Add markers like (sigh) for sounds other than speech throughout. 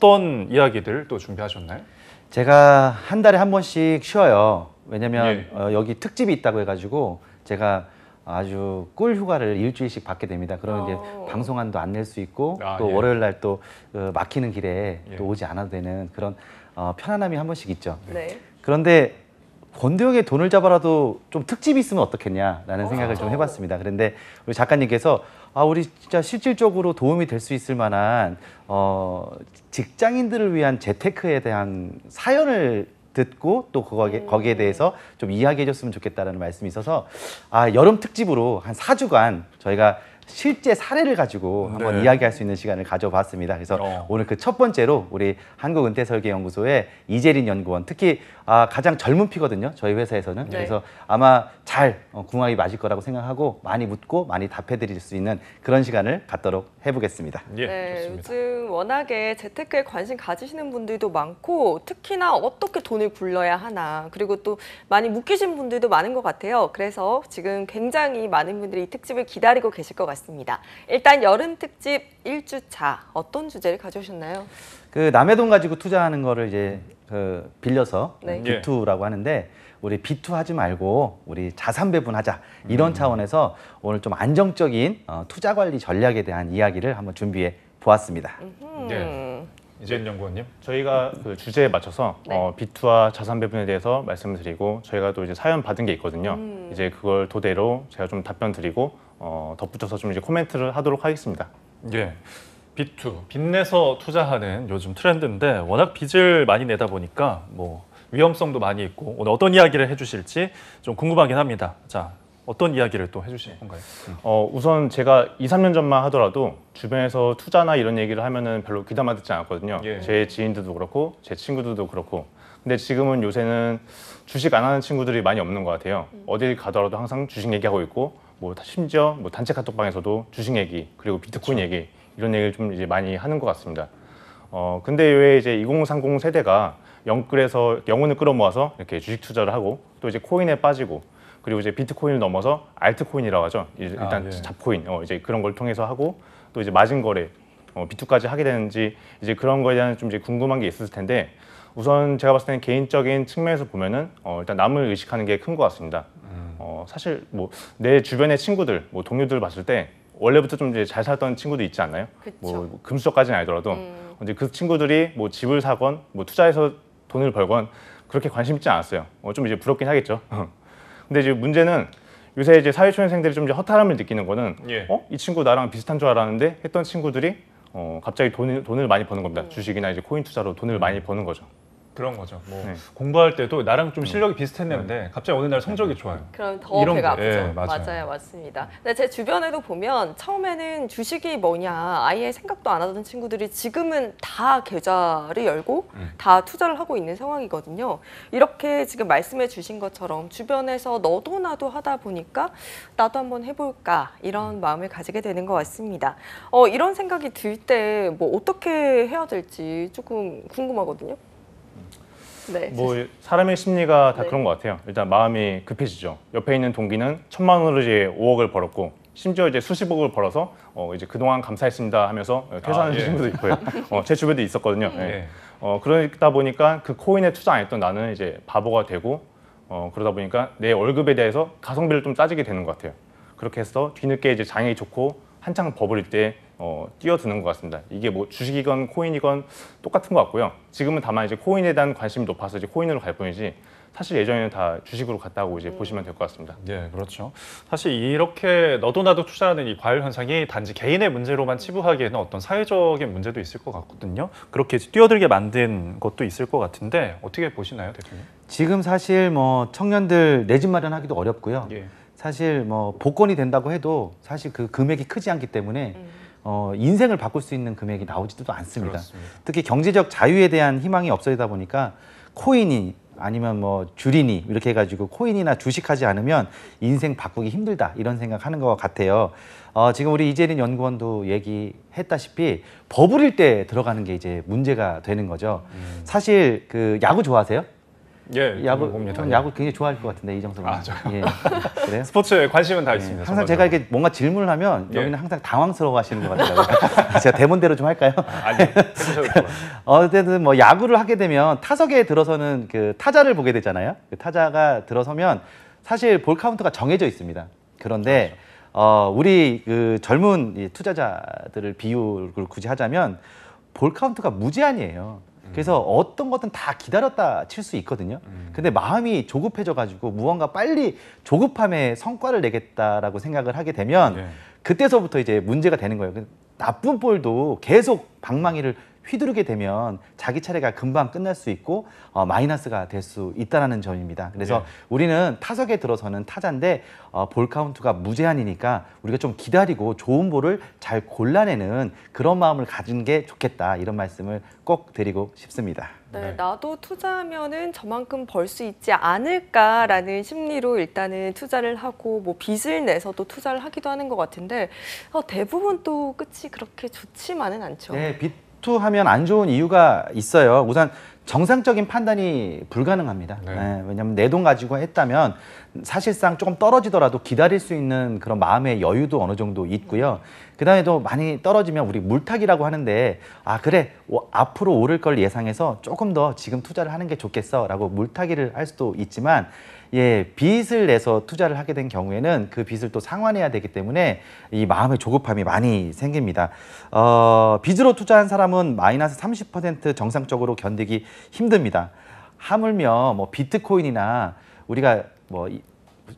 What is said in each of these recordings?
어떤 이야기들 또 준비하셨나요? 제가 한 달에 한 번씩 쉬어요. 왜냐면 예. 어, 여기 특집이 있다고 해가지고 제가 아주 꿀 휴가를 일주일씩 받게 됩니다. 그러면 이제 어. 방송안도 안 낼 수 있고 아, 또 예. 월요일 날또 어, 막히는 길에 예. 또 오지 않아도 되는 그런 어, 편안함이 한 번씩 있죠. 네. 네. 그런데 권대혁의 돈을 잡아라도 좀 특집이 있으면 어떻겠냐라는 아. 생각을 오. 좀 해봤습니다. 그런데 우리 작가님께서 아, 우리 진짜 실질적으로 도움이 될 수 있을 만한 어, 직장인들을 위한 재테크에 대한 사연을 듣고 또 거기에, 음. 거기에 대해서 좀 이야기해 줬으면 좋겠다라는 말씀이 있어서 아, 여름 특집으로 한 사주간 저희가 실제 사례를 가지고 네. 한번 이야기할 수 있는 시간을 가져봤습니다. 그래서 어. 오늘 그 첫 번째로 우리 한국은퇴설계연구소의 이재린 연구원 특히 아, 가장 젊은 피거든요. 저희 회사에서는 네. 그래서 아마 잘 어, 궁합이 맞을 거라고 생각하고 많이 묻고 많이 답해드릴 수 있는 그런 시간을 갖도록 해보겠습니다. 예, 네, 좋습니다. 요즘 워낙에 재테크에 관심 가지시는 분들도 많고 특히나 어떻게 돈을 굴러야 하나 그리고 또 많이 묶이신 분들도 많은 것 같아요. 그래서 지금 굉장히 많은 분들이 이 특집을 기다리고 계실 것 같습니다. 나왔습니다. 일단 여름 특집 1주차 어떤 주제를 가져오셨나요? 그 남의 돈 가지고 투자하는 거를 이제 그 빌려서 네. B2라고 그 하는데 우리 B2 하지 말고 우리 자산 배분하자 이런 음. 차원에서 오늘 좀 안정적인 어, 투자 관리 전략에 대한 이야기를 한번 준비해 보았습니다. 네. 이재현 네. 연구원님. 저희가 그 주제에 맞춰서 네. 어, 비투와 자산 배분에 대해서 말씀을 드리고 저희가 또 이제 사연 받은 게 있거든요. 음. 이제 그걸 토대로 제가 좀 답변 드리고 어, 덧붙여서 좀 이제 코멘트를 하도록 하겠습니다. 예. 빚투, 빚내서 투자하는 요즘 트렌드인데 워낙 빚을 많이 내다 보니까 뭐 위험성도 많이 있고 오늘 어떤 이야기를 해주실지 좀 궁금하긴 합니다. 자, 어떤 이야기를 또 해주실 건가요? 음. 어, 우선 제가 2, 3년 전만 하더라도 주변에서 투자나 이런 얘기를 하면은 별로 귀담아 듣지 않았거든요. 예. 제 지인들도 그렇고 제 친구들도 그렇고. 근데 지금은 요새는 주식 안 하는 친구들이 많이 없는 것 같아요. 음. 어딜 가더라도 항상 주식 얘기하고 있고 뭐 심지어 뭐 단체 카톡방에서도 주식 얘기 그리고 비트코인 얘기 이런 얘기를 좀 이제 많이 하는 것 같습니다. 어 근데 왜 이제 2030 세대가 영끌에서 영혼을 끌어모아서 이렇게 주식 투자를 하고 또 이제 코인에 빠지고 그리고 이제 비트코인을 넘어서 알트코인이라고 하죠. 아, 일단 아, 예. 잡코인 어, 이제 그런 걸 통해서 하고 또 이제 마진 거래 어, 비트까지 하게 되는지 이제 그런 거에 대한 좀 이제 궁금한 게 있을 텐데 우선 제가 봤을 때는 개인적인 측면에서 보면은 어, 일단 남을 의식하는 게 큰 것 같습니다. 음. 어, 사실 뭐 내 주변의 친구들, 뭐 동료들 봤을 때 원래부터 좀 이제 잘 살던 친구도 있지 않나요? 그쵸. 뭐 금수저까지는 아니더라도 음. 이제 그 친구들이 뭐 집을 사건, 뭐 투자해서 돈을 벌건 그렇게 관심 있지 않았어요. 어, 좀 이제 부럽긴 하겠죠. 어. 근데 이제 문제는 요새 이제 사회초년생들이 좀 이제 허탈함을 느끼는 거는 예. 어? 이 친구 나랑 비슷한 줄 알았는데 했던 친구들이 어, 갑자기 돈, 돈을 많이 버는 겁니다. 음. 주식이나 이제 코인 투자로 돈을 많이 버는 거죠. 그런 거죠. 뭐 네. 공부할 때도 나랑 좀 음. 실력이 비슷했는데 네. 갑자기 어느 날 성적이 네. 좋아요. 그럼 더 이런 배가 거. 예, 아프죠. 예, 맞아요. 맞아요. 맞습니다. 근데 제 주변에도 보면 처음에는 주식이 뭐냐 아예 생각도 안 하던 친구들이 지금은 다 계좌를 열고 음. 다 투자를 하고 있는 상황이거든요. 이렇게 지금 말씀해 주신 것처럼 주변에서 너도 나도 하다 보니까 나도 한번 해볼까 이런 음. 마음을 가지게 되는 것 같습니다. 어, 이런 생각이 들 때 뭐 어떻게 해야 될지 조금 궁금하거든요. 네. 뭐 사람의 심리가 다 네. 그런 것 같아요. 일단 마음이 급해지죠. 옆에 있는 동기는 천만 원으로 이제 5억을 벌었고 심지어 이제 수십억을 벌어서 어 이제 그동안 감사했습니다 하면서 퇴사하는 아, 예. 친구도 있고요. 어, 제 주변도 있었거든요. 예. 네. 어, 그러다 보니까 그 코인에 투자 안 했던 나는 이제 바보가 되고 어, 그러다 보니까 내 월급에 대해서 가성비를 좀 따지게 되는 것 같아요. 그렇게 해서 뒤늦게 이제 장이 좋고 한창 버블일 때 어, 뛰어드는 것 같습니다. 이게 뭐 주식이건 코인이건 똑같은 것 같고요. 지금은 다만 이제 코인에 대한 관심이 높아서 이제 코인으로 갈 뿐이지 사실 예전에는 다 주식으로 갔다고 이제 음. 보시면 될 것 같습니다. 네, 그렇죠. 사실 이렇게 너도 나도 투자하는 이 과열 현상이 단지 개인의 문제로만 치부하기에는 어떤 사회적인 문제도 있을 것 같거든요. 그렇게 뛰어들게 만든 것도 있을 것 같은데 어떻게 보시나요, 대표님? 지금 사실 뭐 청년들 내집 마련하기도 어렵고요. 예. 사실 뭐 복권이 된다고 해도 사실 그 금액이 크지 않기 때문에 음. 어, 인생을 바꿀 수 있는 금액이 나오지도 않습니다. 그렇습니다. 특히 경제적 자유에 대한 희망이 없어지다 보니까 코인이 아니면 뭐 주린이 이렇게 해가지고 코인이나 주식하지 않으면 인생 바꾸기 힘들다 이런 생각하는 것 같아요. 어, 지금 우리 이재린 연구원도 얘기했다시피 버블일 때 들어가는 게 이제 문제가 되는 거죠. 음. 사실 그 야구 좋아하세요? 예, 야구 봅니다. 야구 굉장히 좋아할 것 같은데 이정섭. 아, 저요. 예. (laughs) 그래요? 스포츠에 관심은 다 예, 있습니다. 항상 정말 제가 이렇게 뭔가 질문을 하면 예. 여기는 항상 당황스러워하시는 것같아요 (laughs) 제가 대본대로 좀 할까요? 아, 니요 (laughs) 어쨌든 뭐 야구를 하게 되면 타석에 들어서는 그 타자를 보게 되잖아요. 그 타자가 들어서면 사실 볼 카운트가 정해져 있습니다. 그런데 그렇죠. 어, 우리 그 젊은 투자자들을 비유를 굳이 하자면 볼 카운트가 무제한이에요. 음. 그래서 어떤 것든 다 기다렸다 칠 수 있거든요. 음. 근데 마음이 조급해져 가지고 무언가 빨리 조급함에 성과를 내겠다라고 생각을 하게 되면 네. 그때서부터 이제 문제가 되는 거예요. 그 나쁜 볼도 계속 방망이를 휘두르게 되면 자기 차례가 금방 끝날 수 있고 어, 마이너스가 될 수 있다는 점입니다. 그래서 네. 우리는 타석에 들어서는 타자인데 어, 볼 카운트가 무제한이니까 우리가 좀 기다리고 좋은 볼을 잘 골라내는 그런 마음을 가진 게 좋겠다 이런 말씀을 꼭 드리고 싶습니다. 네, 네. 나도 투자하면은 저만큼 벌 수 있지 않을까라는 심리로 일단은 투자를 하고 뭐 빚을 내서도 투자를 하기도 하는 것 같은데 어, 대부분 또 끝이 그렇게 좋지만은 않죠. 네, 빚 질투하면 안 좋은 이유가 있어요. 우선 정상적인 판단이 불가능합니다. 네. 네, 왜냐하면 내 돈 가지고 했다면 사실상 조금 떨어지더라도 기다릴 수 있는 그런 마음의 여유도 어느 정도 있고요. 그 다음에도 많이 떨어지면 우리 물타기라고 하는데 아 그래 어, 앞으로 오를 걸 예상해서 조금 더 지금 투자를 하는 게 좋겠어라고 물타기를 할 수도 있지만 예, 빚을 내서 투자를 하게 된 경우에는 그 빚을 또 상환해야 되기 때문에 이 마음의 조급함이 많이 생깁니다. 어, 빚으로 투자한 사람은 마이너스 30% 정상적으로 견디기 힘듭니다. 하물며 뭐 비트코인이나 우리가 뭐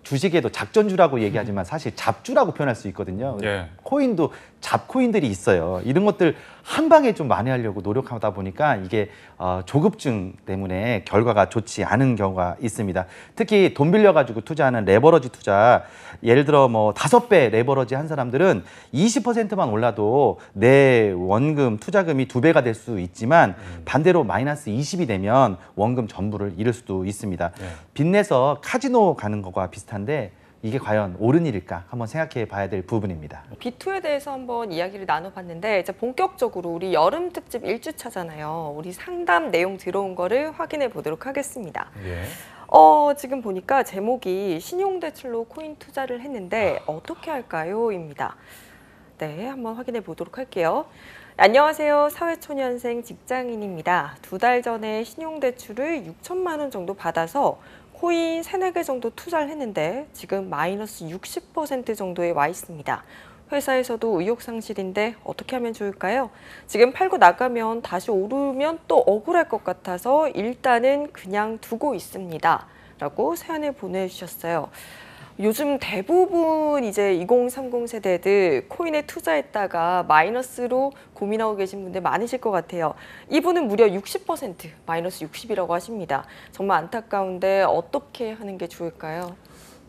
주식에도 작전주라고 얘기하지만 사실 잡주라고 표현할 수 있거든요. 예. 코인도 잡코인들이 있어요. 이런 것들 한 방에 좀 많이 하려고 노력하다 보니까 이게 어, 조급증 때문에 결과가 좋지 않은 경우가 있습니다. 특히 돈 빌려가지고 투자하는 레버러지 투자, 예를 들어 뭐 다섯 배 레버러지 한 사람들은 20%만 올라도 내 원금 투자금이 두 배가 될 수 있지만 음. 반대로 마이너스 20이 되면 원금 전부를 잃을 수도 있습니다. 네. 빚내서 카지노 가는 것과 비슷한데 이게 과연 옳은 일일까 한번 생각해 봐야 될 부분입니다. B2에 대해서 한번 이야기를 나눠봤는데 이제 본격적으로 우리 여름 특집 1주차잖아요. 우리 상담 내용 들어온 거를 확인해 보도록 하겠습니다. 예. 어, 지금 보니까 제목이 신용대출로 코인 투자를 했는데 아. 어떻게 할까요? 입니다. 네, 한번 확인해 보도록 할게요. 안녕하세요. 사회초년생 직장인입니다. 두 달 전에 신용대출을 6천만 원 정도 받아서 코인 3, 4개 정도 투자를 했는데 지금 마이너스 60% 정도에 와 있습니다. 회사에서도 의욕 상실인데 어떻게 하면 좋을까요? 지금 팔고 나가면 다시 오르면 또 억울할 것 같아서 일단은 그냥 두고 있습니다. 라고 사연을 보내주셨어요. 요즘 대부분 이제 2030 세대들 코인에 투자했다가 마이너스로 고민하고 계신 분들 많으실 것 같아요. 이분은 무려 60% 마이너스 60이라고 하십니다. 정말 안타까운데 어떻게 하는 게 좋을까요?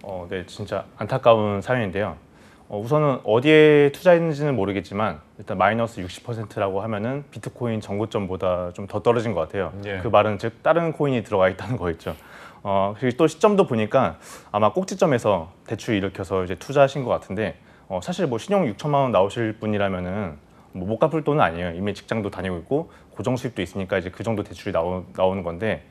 어, 네, 진짜 안타까운 사연인데요. 어, 우선은 어디에 투자했는지는 모르겠지만 일단 마이너스 60%라고 하면은 비트코인 전고점보다 좀 더 떨어진 것 같아요. 예. 그 말은 즉 다른 코인이 들어가 있다는 거겠죠. 어, 그리고 또 시점도 보니까 아마 꼭지점에서 대출 일으켜서 이제 투자하신 것 같은데 어, 사실 뭐 신용 6천만 원 나오실 분이라면은 뭐 못 갚을 돈은 아니에요. 이미 직장도 다니고 있고 고정 수입도 있으니까 이제 그 정도 대출이 나오, 나오는 건데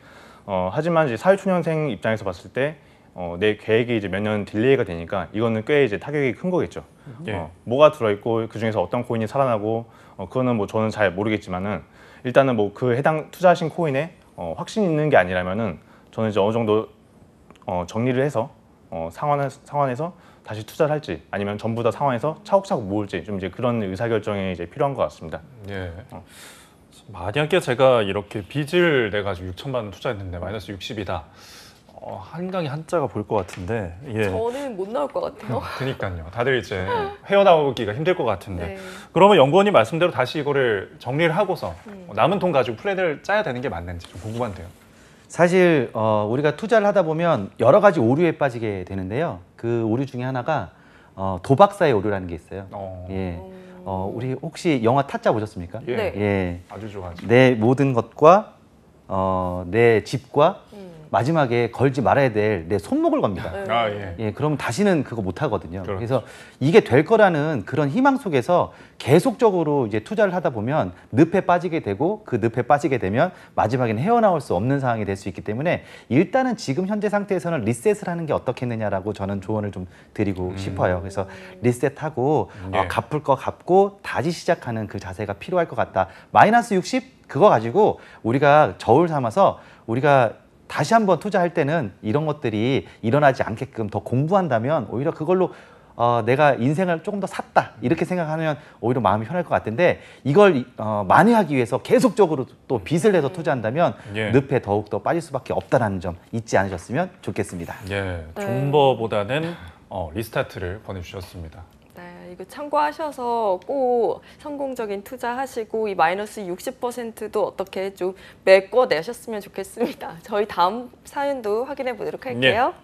어, 하지만 이제 사회초년생 입장에서 봤을 때 어, 내 계획이 이제 몇 년 딜레이가 되니까 이거는 꽤 이제 타격이 큰 거겠죠. 음. 어, 예. 어, 뭐가 들어있고 그 중에서 어떤 코인이 살아나고 어, 그거는 뭐 저는 잘 모르겠지만은 일단은 뭐 그 해당 투자하신 코인에 어, 확신 있는 게 아니라면은 저는 이제 어느 정도 어, 정리를 해서 어, 상환 상환해서 다시 투자를 할지 아니면 전부 다 상환해서 차곡차곡 모을지 좀 이제 그런 의사결정이 이제 필요한 것 같습니다. 예. 어. 만약에 제가 이렇게 빚을 내 가지고 6천만 원 투자했는데 마이너스 60이다. 어, 한강에 한자가 보것 같은데. 예. 저는 못 나올 것 같아요. (laughs) 그니까요. 다들 이제 헤어나오기가 힘들 것 같은데. 네. 그러면 연구원님 말씀대로 다시 이거를 정리를 하고서 음. 남은 돈 가지고 플랜을 짜야 되는 게 맞는지 좀 궁금한데요. 사실 어, 우리가 투자를 하다 보면 여러 가지 오류에 빠지게 되는데요. 그 오류 중에 하나가 어, 도박사의 오류라는 게 있어요. 어. 예. 어, 우리 혹시 영화 타짜 보셨습니까? 예. 네. 예. 아주 좋아하죠. 내 모든 것과 어, 내 집과 음. 마지막에 걸지 말아야 될 내 손목을 겁니다. 네. 아, 예. 예, 그러면 다시는 그거 못 하거든요. 그렇죠. 그래서 이게 될 거라는 그런 희망 속에서 계속적으로 이제 투자를 하다 보면 늪에 빠지게 되고 그 늪에 빠지게 되면 마지막에는 헤어나올 수 없는 상황이 될 수 있기 때문에 일단은 지금 현재 상태에서는 리셋을 하는 게 어떻겠느냐라고 저는 조언을 좀 드리고 음. 싶어요. 그래서 리셋하고 아, 예. 어, 갚을 거 갚고 다시 시작하는 그 자세가 필요할 것 같다. 마이너스 60 그거 가지고 우리가 저울 삼아서 우리가 다시 한번 투자할 때는 이런 것들이 일어나지 않게끔 더 공부한다면 오히려 그걸로 어, 내가 인생을 조금 더 샀다 이렇게 생각하면 오히려 마음이 편할 것 같은데 이걸 어, 만회하기 위해서 계속적으로 또 빚을 내서 네. 투자한다면 예. 늪에 더욱 더 빠질 수밖에 없다라는 점 잊지 않으셨으면 좋겠습니다. 예, 네. 존버보다는 어, 리스타트를 보내주셨습니다. 네, 이거 참고하셔서 꼭 성공적인 투자하시고 이 마이너스 60%도 어떻게 좀 메꿔내셨으면 좋겠습니다. (laughs) 저희 다음 사연도 확인해 보도록 네. 할게요.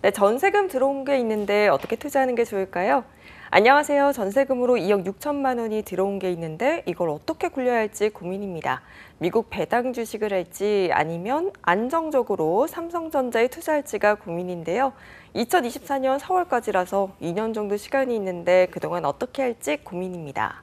네. 전세금 들어온 게 있는데 어떻게 투자하는 게 좋을까요? 안녕하세요. 전세금으로 2억 6천만 원이 들어온 게 있는데 이걸 어떻게 굴려야 할지 고민입니다. 미국 배당 주식을 할지 아니면 안정적으로 삼성전자에 투자할지가 고민인데요. 2024년 4월까지라서 2년 정도 시간이 있는데 그동안 어떻게 할지 고민입니다.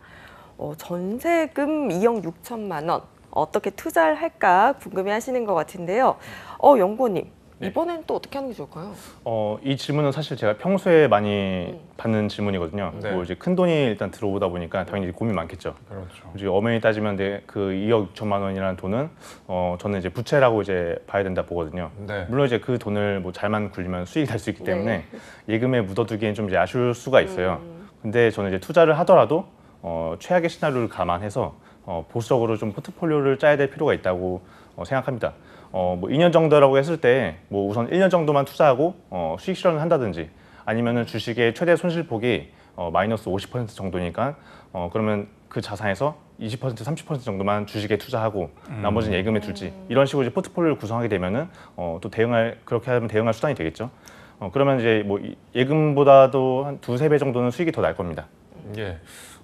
어, 전세금 2억 6천만 원 어떻게 투자를 할까 궁금해 하시는 것 같은데요. 어, 연구원님 네. 이번엔 또 어떻게 하는 게 좋을까요? 어, 이 질문은 사실 제가 평소에 많이 음. 받는 질문이거든요. 네. 뭐 이제 큰 돈이 일단 들어오다 보니까 당연히 고민 많겠죠. 그렇죠. 이제 엄연히 따지면 그 2억 2천만 원이라는 돈은 어, 저는 이제 부채라고 이제 봐야 된다 보거든요. 네. 물론 이제 그 돈을 뭐 잘만 굴리면 수익이 날수 있기 네. 때문에 예금에 묻어두기엔 좀 이제 아쉬울 수가 있어요. 음. 근데 저는 이제 투자를 하더라도 어, 최악의 시나리오를 감안해서 어, 보수적으로 좀 포트폴리오를 짜야 될 필요가 있다고 어, 생각합니다. 어, 뭐 2년 정도라고 했을 때 뭐 우선 1년 정도만 투자하고 어, 수익 실현을 한다든지 아니면은 주식의 최대 손실폭이 어, 마이너스 50% 정도니까 어, 그러면 그 자산에서 20% 30% 정도만 주식에 투자하고 음. 나머지는 예금에 둘지 이런 식으로 이제 포트폴리오를 구성하게 되면은 어, 또 대응할 그렇게 하면 대응할 수단이 되겠죠. 어, 그러면 이제 뭐 예금보다도 한 두세 배 정도는 수익이 더 날 겁니다. 예.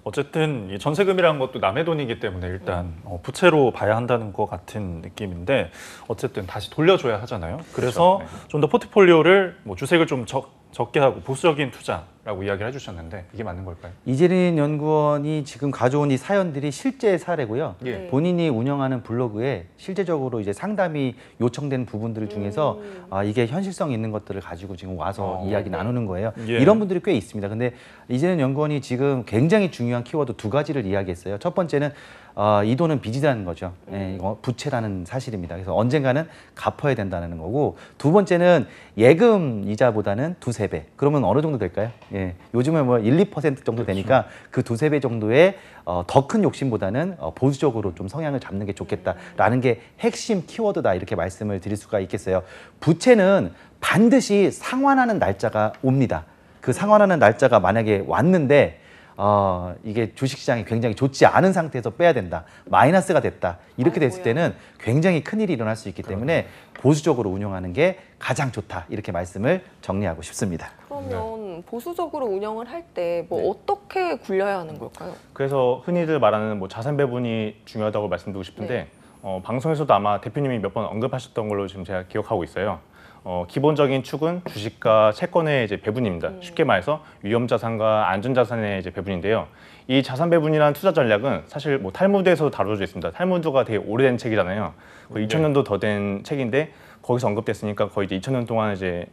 어쨌든 이 전세금이라는 것도 남의 돈이기 때문에 일단 어, 부채로 봐야 한다는 것 같은 느낌인데 어쨌든 다시 돌려줘야 하잖아요. 그래서 그렇죠. 네. 좀더 포트폴리오를 뭐 주색을 좀 적, 적게 하고 보수적인 투자라고 이야기를 해주셨는데 이게 맞는 걸까요? 이재린 연구원이 지금 가져온 이 사연들이 실제 사례고요. 예. 네. 본인이 운영하는 블로그에 실제적으로 이제 상담이 요청된 부분들 중에서 음. 아, 이게 현실성 있는 것들을 가지고 지금 와서 어. 네. 이야기 나누는 거예요. 예. 이런 분들이 꽤 있습니다. 근데 이재린 연구원이 지금 굉장히 중요한 키워드 두 가지를 이야기했어요. 첫 번째는 어, 이 돈은 빚이라는 거죠. 예, 이거 부채라는 사실입니다. 그래서 언젠가는 갚아야 된다는 거고 두 번째는 예금 이자보다는 두세 배. 그러면 어느 정도 될까요? 예, 요즘에 뭐 1, 2% 정도 그렇죠. 되니까 그 두세 배 정도의 어, 더큰 욕심보다는 어, 보수적으로 좀 성향을 잡는 게 좋겠다라는 게 핵심 키워드다 이렇게 말씀을 드릴 수가 있겠어요. 부채는 반드시 상환하는 날짜가 옵니다. 그 상환하는 날짜가 만약에 왔는데 어, 이게 주식시장이 굉장히 좋지 않은 상태에서 빼야 된다. 마이너스가 됐다. 이렇게 됐을 때는 굉장히 큰일이 일어날 수 있기 때문에 보수적으로 운영하는 게 가장 좋다. 이렇게 말씀을 정리하고 싶습니다. 그러면 네. 보수적으로 운영을 할 때뭐 네. 어떻게 굴려야 하는 걸까요? 그래서 흔히들 말하는 뭐 자산 배분이 중요하다고 말씀드리고 싶은데 네. 어, 방송에서도 아마 대표님이 몇 번 언급하셨던 걸로 지금 제가 기억하고 있어요. 어, 기본적인 축은 주식과 채권의 이제 배분입니다. 네. 쉽게 말해서 위험자산과 안전자산의 이제 배분인데요. 이 자산 배분이란 투자 전략은 사실 뭐 탈무드에서도 다뤄져 있습니다. 탈무드가 되게 오래된 책이잖아요. 거의 2000년도 더 된 책인데 거기서 언급됐으니까 거의 이제 2000년 동안 이제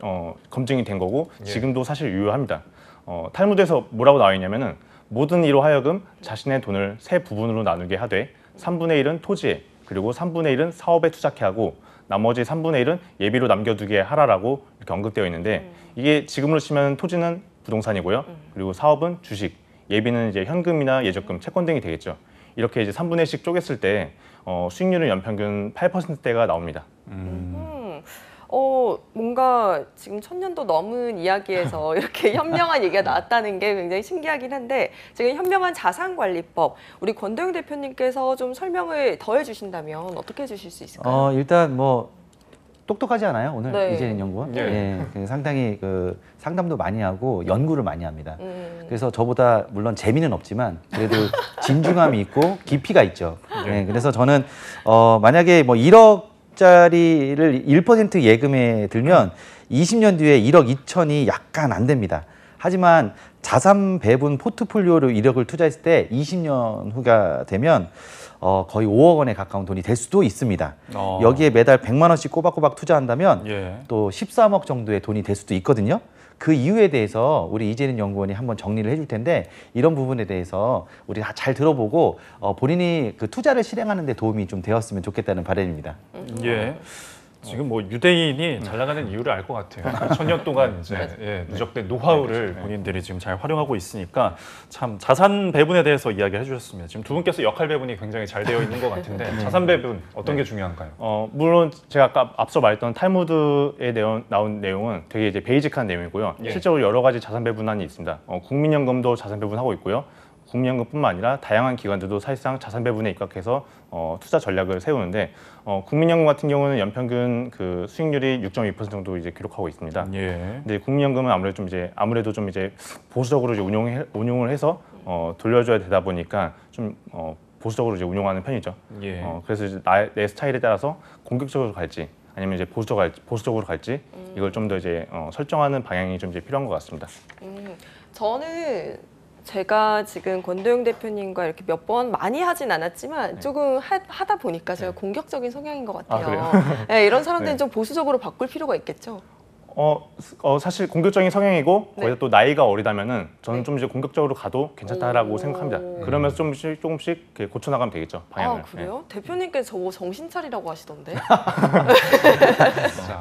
어, 검증이 된 거고 예. 지금도 사실 유효합니다. 어, 탈무드에서 뭐라고 나와 있냐면은 모든 이로 하여금 자신의 돈을 세 부분으로 나누게 하되 3분의 1은 토지에 그리고 3분의 1은 사업에 투자케 하고 나머지 3분의 1은 예비로 남겨두게 하라라고 이렇게 언급되어 있는데 음. 이게 지금으로 치면 토지는 부동산이고요. 음. 그리고 사업은 주식, 예비는 이제 현금이나 예적금, 음. 채권 등이 되겠죠. 이렇게 이제 3분의 1씩 쪼갰을 때 어, 수익률은 연평균 8%대가 나옵니다. 음. 음. 어, 뭔가 지금 천년도 넘은 이야기에서 (laughs) 이렇게 현명한 얘기가 나왔다는 게 굉장히 신기하긴 한데 지금 현명한 자산관리법 우리 권도영 대표님께서 좀 설명을 더 해 주신다면 어떻게 해 주실 수 있을까요? 어, 일단 뭐 똑똑하지 않아요 오늘 네. 이재인 연구원 네. 예, 그 상당히 그 상담도 많이 하고 연구를 많이 합니다 음. 그래서 저보다 물론 재미는 없지만 그래도 (laughs) 진중함이 있고 깊이가 있죠 네. 예, 그래서 저는 어 만약에 뭐 1억 50억짜리를 1% 예금에 들면 20년 뒤에 1억 2천이 약간 안 됩니다. 하지만 자산 배분 포트폴리오로 1억을 투자했을 때 20년 후가 되면 어, 거의 5억 원에 가까운 돈이 될 수도 있습니다. 어. 여기에 매달 100만 원씩 꼬박꼬박 투자한다면 예. 또 13억 정도의 돈이 될 수도 있거든요. 그 이유에 대해서 우리 이재린 연구원이 한번 정리를 해줄 텐데 이런 부분에 대해서 우리 다잘 들어보고 어, 본인이 그 투자를 실행하는 데 도움이 좀 되었으면 좋겠다는 바람입니다. 예. 지금 뭐 유대인이 잘 나가는 음. 이유를 알 것 같아요. 천 년 동안 (laughs) 네. 이제 예, 네. 누적된 노하우를 그 본인들이 지금 잘 활용하고 있으니까 참 자산 배분에 대해서 이야기해 주셨습니다. 지금 두 분께서 역할 배분이 굉장히 잘 되어 있는 것 같은데 자산 배분 어떤 게 중요한가요? 어, 물론 제가 아까 앞서 말했던 탈무드에 내용, 나온 내용은 되게 이제 베이직한 내용이고요. 예. 실제로 여러 가지 자산 배분안이 있습니다. 어, 국민연금도 자산 배분하고 있고요. 국민연금뿐만 아니라 다양한 기관들도 사실상 자산 배분에 입각해서 어, 투자 전략을 세우는데 어, 국민연금 같은 경우는 연평균 그 수익률이 6.2% 정도 이제 기록하고 있습니다. 예. 근데 국민연금은 아무래도 좀 이제 아무래도 좀 이제 보수적으로 이제 운용 해 운용을 해서 어, 돌려줘야 되다 보니까 좀 어, 보수적으로 이제 운용하는 편이죠. 예. 어, 그래서 이제 나, 내 스타일에 따라서 공격적으로 갈지 아니면 이제 보수적으로 갈지, 보수적으로 음. 갈지 이걸 좀 더 이제 어, 설정하는 방향이 좀 이제 필요한 것 같습니다. 음. 저는 제가 지금 권도영 대표님과 이렇게 몇 번 많이 하진 않았지만 네. 조금 하, 다 보니까 제가 네. 공격적인 성향인 것 아, 같아요. 아, 네, 이런 사람들은 네. 좀 보수적으로 바꿀 필요가 있겠죠. 어, 어, 사실 공격적인 성향이고 네. 거기다 또 나이가 어리다면은 저는 네. 좀 이제 공격적으로 가도 괜찮다라고 생각합니다. 음. 그러면서 조금씩 조금씩 이 고쳐나가면 되겠죠 아, 방향을. 아 그래요? 대표님께 저뭐 정신 차리라고 하시던데. (laughs)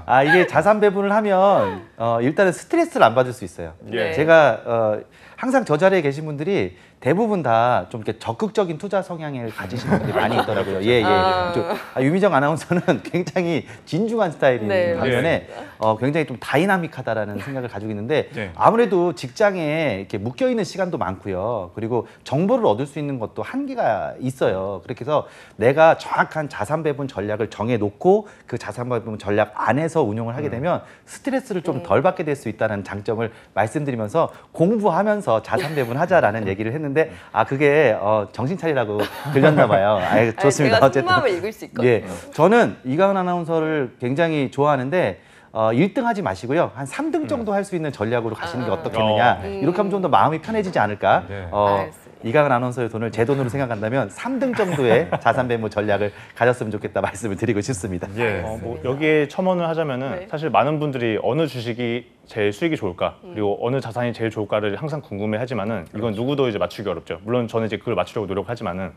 아 이게 자산 배분을 하면 어, 일단은 스트레스를 안 받을 수 있어요. 네. 제가 어, 항상 저 자리에 계신 분들이 대부분 다 좀 이렇게 적극적인 투자 성향을 가지신 분들이 많이 그렇죠. 있더라고요. 예, 예. 아. 좀, 아, 유미정 아나운서는 (laughs) 굉장히 진중한 스타일인 네, 반면에 어, 굉장히 좀 다이나믹하다라는 생각을 가지고 있는데 네. 아무래도 직장에 이렇게 묶여 있는 시간도 많고요. 그리고 정보를 얻을 수 있는 것도 한계가 있어요. 그렇게 해서 내가 정확한 자산 배분 전략을 정해 놓고 그 자산 배분 전략 안에서 운영을 하게 음. 되면 스트레스를 좀덜 네. 받게 될 수 있다는 장점을 말씀드리면서 공부하면서 자산 배분하자라는 음. 얘기를 했는데 했는데 아 그게 어, 정신 차리라고 들렸나 봐요. (laughs) 아 좋습니다. 아니, 어쨌든 마음을 읽을 수있거 예, 저는 이가은 아나운서를 굉장히 좋아하는데 어, 1등 하지 마시고요. 한 3등 정도 음. 할수 있는 전략으로 가시는 게 아. 어떻겠느냐. 음. 이렇게 하면 좀 더 마음이 편해지지 않을까. 네. 어, 알겠습니다. 이강은 아나운서의 돈을 제 돈으로 생각한다면 3등 정도의 (laughs) 자산 배모 전략을 가졌으면 좋겠다 말씀을 드리고 싶습니다. 예. 어, 뭐 네. 여기에 첨언을 하자면은 네. 사실 많은 분들이 어느 주식이 제일 수익이 좋을까 음. 그리고 어느 자산이 제일 좋을까를 항상 궁금해하지만은 이건 그렇죠. 누구도 이제 맞추기 어렵죠. 물론 저는 이제 그걸 맞추려고 노력하지만은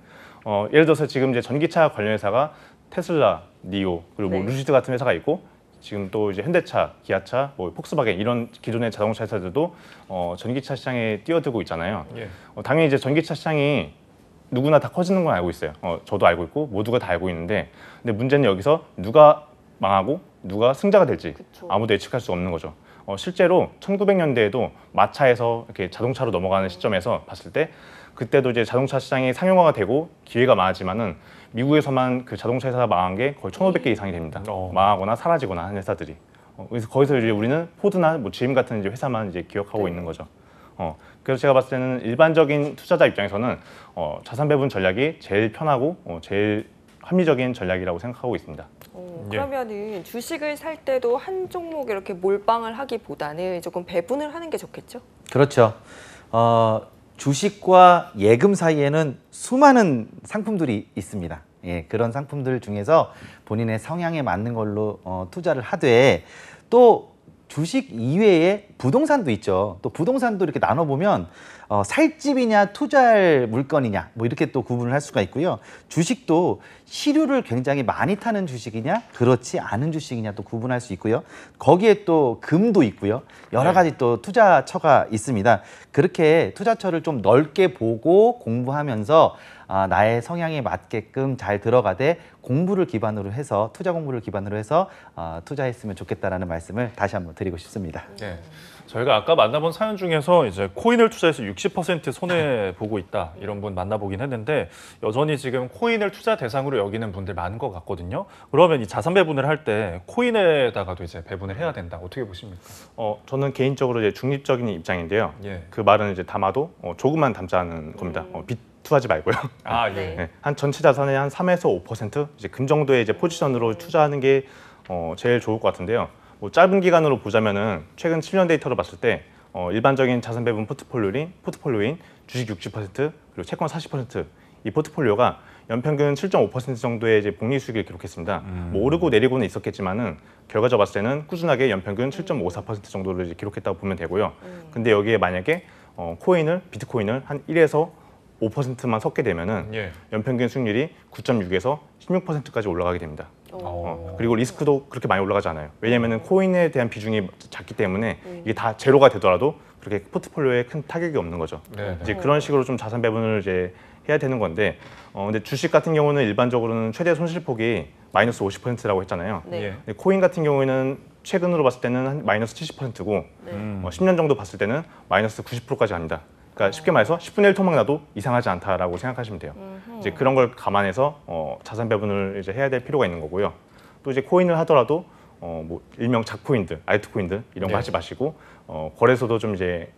어, 예를 들어서 지금 이제 전기차 관련 회사가 테슬라, 니오 그리고 뭐 네. 루시드 같은 회사가 있고 지금 또 이제 현대차, 기아차, 뭐 폭스바겐 이런 기존의 자동차 회사들도 어, 전기차 시장에 뛰어들고 있잖아요. 예. 어, 당연히 이제 전기차 시장이 누구나 다 커지는 건 알고 있어요. 어, 저도 알고 있고 모두가 다 알고 있는데 근데 문제는 여기서 누가 망하고 누가 승자가 될지 그쵸. 아무도 예측할 수 없는 거죠. 어, 실제로 1900년대에도 마차에서 이렇게 자동차로 넘어가는 시점에서 봤을 때 그때도 이제 자동차 시장이 상용화가 되고 기회가 많았지만은 미국에서만 그 자동차 회사가 망한 게 거의 천오백 개 음. 이상이 됩니다. 어. 망하거나 사라지거나 한 회사들이. 어, 그래서 거기서 이제 우리는 포드나 뭐 GM 같은 이제 회사만 이제 기억하고 네. 있는 거죠. 어, 그래서 제가 봤을 때는 일반적인 투자자 입장에서는 어, 자산 배분 전략이 제일 편하고 어, 제일 합리적인 전략이라고 생각하고 있습니다. 오, 어, 예. 그러면은 예. 주식을 살 때도 한 종목 이렇게 몰빵을 하기보다는 조금 배분을 하는 게 좋겠죠? 그렇죠. 어, 주식과 예금 사이에는 수많은 상품들이 있습니다. 예, 그런 상품들 중에서 본인의 성향에 맞는 걸로 어, 투자를 하되 또 주식 이외에 부동산도 있죠. 또 부동산도 이렇게 나눠보면 어, 살집이냐 투자할 물건이냐 뭐 이렇게 또 구분을 할 수가 있고요. 주식도 시류를 굉장히 많이 타는 주식이냐 그렇지 않은 주식이냐 또 구분할 수 있고요. 거기에 또 금도 있고요. 여러 네. 가지 또 투자처가 있습니다. 그렇게 투자처를 좀 넓게 보고 공부하면서 아, 나의 성향에 맞게끔 잘 들어가되 공부를 기반으로 해서 투자 공부를 기반으로 해서 아, 투자했으면 좋겠다라는 말씀을 다시 한번 드리고 싶습니다. 네. 저희가 아까 만나본 사연 중에서 이제 코인을 투자해서 60% 손해 보고 있다 이런 분 만나보긴 했는데 여전히 지금 코인을 투자 대상으로 여기는 분들 많은 것 같거든요. 그러면 이 자산 배분을 할 때 코인에다가도 이제 배분을 해야 된다. 어떻게 보십니까? 어 저는 개인적으로 이제 중립적인 입장인데요. 예. 그 말은 이제 담아도 어, 조금만 담자는 겁니다. 어, 빚 투자하지 말고요. (laughs) 아, 예. 네. 한 전체 자산의 한 3에서 5% 이제 금 그 정도의 이제 포지션으로 투자하는 게 어, 제일 좋을 것 같은데요. 뭐 짧은 기간으로 보자면은 최근 7년 데이터로 봤을 때 어, 일반적인 자산 배분 포트폴리오인 포트폴리오인 주식 60% 그리고 채권 40%이 포트폴리오가 연평균 7.5% 정도의 이제 복리 수익을 기록했습니다. 뭐 음. 뭐 오르고 내리고는 있었겠지만은 결과적으로 봤을 때는 꾸준하게 연평균 7.54% 정도를 이제 기록했다고 보면 되고요. 음. 근데 여기에 만약에 어, 코인을 비트코인을 한 1에서 5%만 섞게 되면은 예. 연평균 수익률이 9.6에서 16%까지 올라가게 됩니다. 어. 어, 그리고 리스크도 그렇게 많이 올라가지 않아요. 왜냐면은 코인에 대한 비중이 작기 때문에 네. 이게 다 제로가 되더라도 그렇게 포트폴리오에 큰 타격이 없는 거죠. 네, 네. 이제 그런 식으로 좀 자산 배분을 이제 해야 되는 건데, 어, 근데 주식 같은 경우는 일반적으로는 최대 손실폭이 마이너스 50%라고 했잖아요. 네. 예. 근데 코인 같은 경우에는 최근으로 봤을 때는 마이너스 70%고, 네. 어, 10년 정도 봤을 때는 마이너스 90%까지 갑니다. 그러니까 쉽게 말해서 10분의 1 토막 나도 이상하지 않다라고 생각하시면 돼요. 음흠. 이제 그런 걸 감안해서 어, 자산 배분을 이제 해야 될 필요가 있는 거고요. 또 이제 코인을 하더라도 어, 뭐 일명 작코인들, 알트코인들 이런 거 네. 하지 마시고 어, 거래소도 좀 이제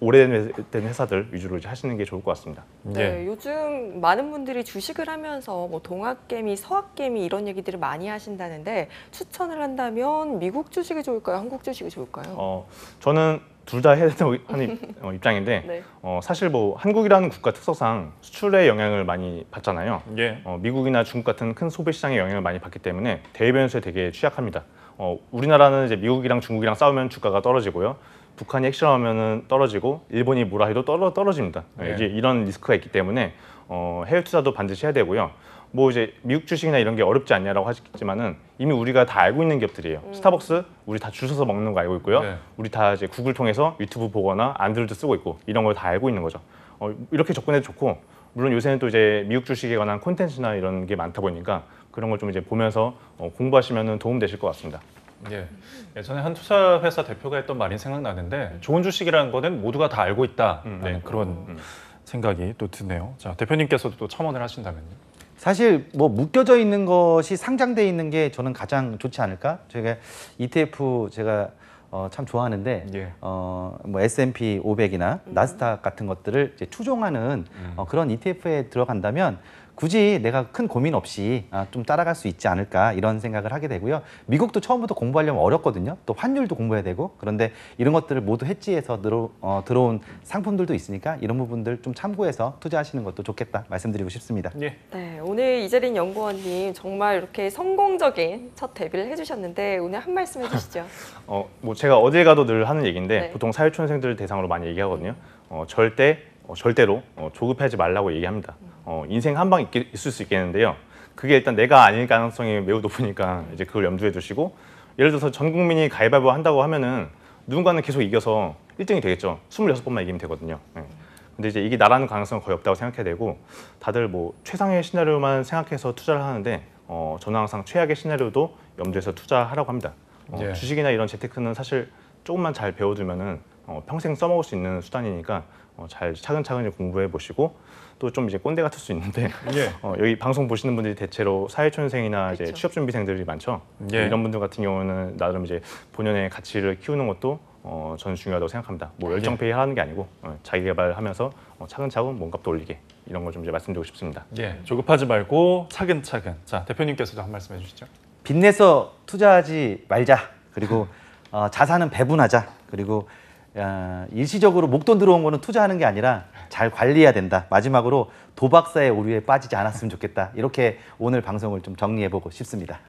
오래된 회사들 위주로 이제 하시는 게 좋을 것 같습니다. 예. 네, 예. 요즘 많은 분들이 주식을 하면서 뭐 동학개미, 서학개미 이런 얘기들을 많이 하신다는데 추천을 한다면 미국 주식이 좋을까요? 한국 주식이 좋을까요? 어, 저는 둘 다 해야 된다고 하는 (laughs) 어, 입장인데 네. 어, 사실 뭐 한국이라는 국가 특성상 수출의 영향을 많이 받잖아요. 예. 어, 미국이나 중국 같은 큰 소비 시장의 영향을 많이 받기 때문에 대외 변수에 되게 취약합니다. 어, 우리나라는 이제 미국이랑 중국이랑 싸우면 주가가 떨어지고요. 북한이 핵실험하면 떨어지고 일본이 뭐라해도 떨어, 떨어집니다. 네. 이제 이런 리스크가 있기 때문에 어, 해외 투자도 반드시 해야 되고요. 뭐 이제 미국 주식이나 이런 게 어렵지 않냐라고 하시겠지만은 이미 우리가 다 알고 있는 기업들이에요. 음. 스타벅스 우리 다 주셔서 먹는 거 알고 있고요. 네. 우리 다 이제 구글 통해서 유튜브 보거나 안드로이드 쓰고 있고 이런 걸 다 알고 있는 거죠. 어, 이렇게 접근해도 좋고 물론 요새는 또 이제 미국 주식에 관한 콘텐츠나 이런 게 많다 보니까 그런 걸 좀 이제 보면서 어, 공부하시면 도움 되실 것 같습니다. 예. 예전에 한 투자 회사 대표가 했던 말이 생각나는데 음. 좋은 주식이라는 거는 모두가 다 알고 있다 음, 네. 그렇죠. 그런 음. 생각이 또 드네요. 자 대표님께서도 또 첨언을 하신다면요. 사실 뭐 묶여져 있는 것이 상장돼 있는 게 저는 가장 좋지 않을까? 제가 ETF 제가 어, 참 좋아하는데 예. 어, 뭐 S&P 500이나 음. 나스닥 같은 것들을 이제 추종하는 음. 어, 그런 ETF에 들어간다면 굳이 내가 큰 고민 없이 아, 좀 따라갈 수 있지 않을까 이런 생각을 하게 되고요. 미국도 처음부터 공부하려면 어렵거든요. 또 환율도 공부해야 되고 그런데 이런 것들을 모두 해지해서 들어, 어, 들어온 상품들도 있으니까 이런 부분들 좀 참고해서 투자하시는 것도 좋겠다 말씀드리고 싶습니다. 예. 네, 오늘 이재린 연구원님 정말 이렇게 성공적인 첫 데뷔를 해주셨는데 오늘 한 말씀 해주시죠. (laughs) 어, 뭐 제가 어딜 가도 늘 하는 얘기인데 네. 보통 사회초년생들 대상으로 많이 얘기하거든요. 어, 절대 어, 절대로 어, 조급해하지 말라고 얘기합니다. 어, 인생 한 방 있을 수 있겠는데요. 그게 일단 내가 아닐 가능성이 매우 높으니까 이제 그걸 염두에 두시고 예를 들어서 전 국민이 가위바위보 한다고 하면은 누군가는 계속 이겨서 1등이 되겠죠. 26번만 이기면 되거든요. 네. 근데 이제 이게 나라는 가능성은 거의 없다고 생각해야 되고 다들 뭐 최상의 시나리오만 생각해서 투자를 하는데 어, 저는 항상 최악의 시나리오도 염두에서 투자하라고 합니다. 어, 예. 주식이나 이런 재테크는 사실 조금만 잘 배워두면은 어, 평생 써먹을 수 있는 수단이니까 어, 잘 차근차근 공부해 보시고 또 좀 이제 꼰대 같을 수 있는데 (laughs) 예. 어, 여기 방송 보시는 분들이 대체로 사회초년생이나 이제 그렇죠. 취업 준비생들이 많죠. 예. 이런 분들 같은 경우는 나름 이제 본연의 가치를 키우는 것도 어, 저는 중요하다고 생각합니다. 뭐 예. 열정페이 하는 게 아니고 어, 자기 개발하면서 어, 차근차근 몸값도 올리게 이런 걸 좀 이제 말씀드리고 싶습니다. 예, 조급하지 말고 차근차근. 자, 대표님께서도 한 말씀 해주시죠. 빚내서 투자하지 말자. 그리고 어, 자산은 배분하자. 그리고 일시적으로 목돈 들어온 거는 투자하는 게 아니라 잘 관리해야 된다. 마지막으로 도박사의 오류에 빠지지 않았으면 좋겠다. 이렇게 오늘 방송을 좀 정리해보고 싶습니다.